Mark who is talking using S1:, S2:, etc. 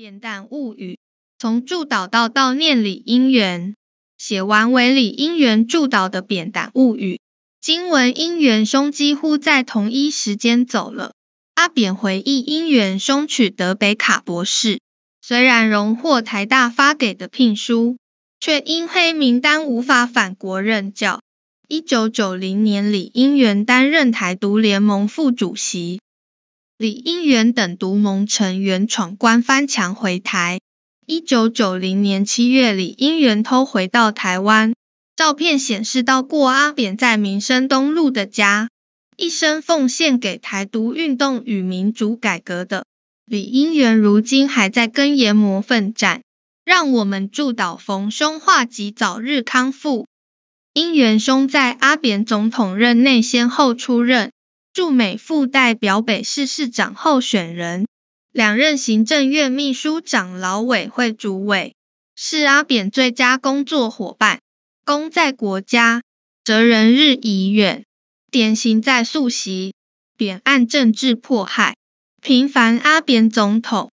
S1: 《扁担物语》从祝祷到悼念李姻缘，写完为李姻缘祝祷的《扁担物语》，经文姻缘兄几乎在同一时间走了。阿扁回忆姻缘兄取得北卡博士，虽然荣获台大发给的聘书，却因黑名单无法返国任教。一九九零年，李英源担任台独联盟副主席。李英元等独盟成员闯关翻墙回台。一九九零年七月，李英元偷回到台湾。照片显示到过阿扁在民生东路的家。一生奉献给台独运动与民主改革的李英元，如今还在跟研魔奋战。让我们祝祷逢凶化吉，早日康复。英元兄在阿扁总统任内，先后出任。驻美副代表、北市市长候选人、两任行政院秘书长、劳委会主委，是阿扁最佳工作伙伴。功在国家，责人日已远。典型在素席，扁案政治迫害，平繁阿扁总统。